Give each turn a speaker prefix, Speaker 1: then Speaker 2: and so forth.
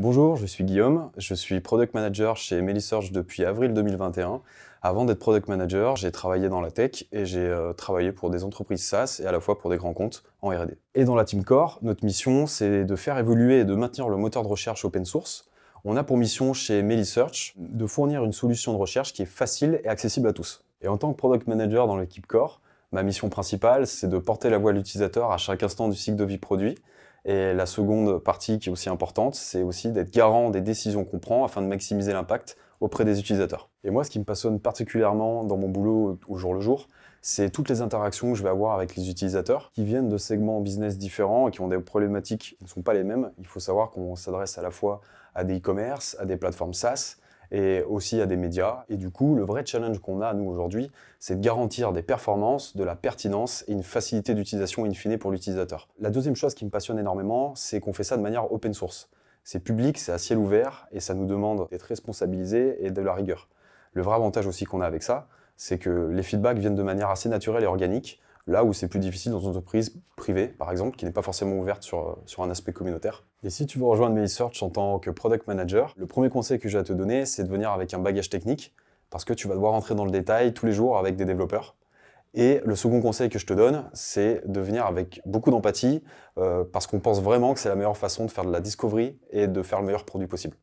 Speaker 1: Bonjour, je suis Guillaume, je suis Product Manager chez Melisearch depuis avril 2021. Avant d'être Product Manager, j'ai travaillé dans la tech et j'ai euh, travaillé pour des entreprises SaaS et à la fois pour des grands comptes en R&D. Et dans la Team Core, notre mission, c'est de faire évoluer et de maintenir le moteur de recherche open source. On a pour mission chez Melisearch de fournir une solution de recherche qui est facile et accessible à tous. Et en tant que Product Manager dans l'équipe Core, ma mission principale, c'est de porter la voix à l'utilisateur à chaque instant du cycle de vie produit, et la seconde partie qui est aussi importante, c'est aussi d'être garant des décisions qu'on prend afin de maximiser l'impact auprès des utilisateurs. Et moi, ce qui me passionne particulièrement dans mon boulot au jour le jour, c'est toutes les interactions que je vais avoir avec les utilisateurs qui viennent de segments business différents et qui ont des problématiques qui ne sont pas les mêmes. Il faut savoir qu'on s'adresse à la fois à des e-commerce, à des plateformes SaaS, et aussi à des médias. Et du coup, le vrai challenge qu'on a, nous, aujourd'hui, c'est de garantir des performances, de la pertinence et une facilité d'utilisation in fine pour l'utilisateur. La deuxième chose qui me passionne énormément, c'est qu'on fait ça de manière open source. C'est public, c'est à ciel ouvert, et ça nous demande d'être responsabilisés et de la rigueur. Le vrai avantage aussi qu'on a avec ça, c'est que les feedbacks viennent de manière assez naturelle et organique. Là où c'est plus difficile dans une entreprise privée, par exemple, qui n'est pas forcément ouverte sur, euh, un aspect communautaire. Et si tu veux rejoindre search en tant que product manager, le premier conseil que je vais te donner, c'est de venir avec un bagage technique, parce que tu vas devoir rentrer dans le détail tous les jours avec des développeurs. Et le second conseil que je te donne, c'est de venir avec beaucoup d'empathie, euh, parce qu'on pense vraiment que c'est la meilleure façon de faire de la discovery et de faire le meilleur produit possible.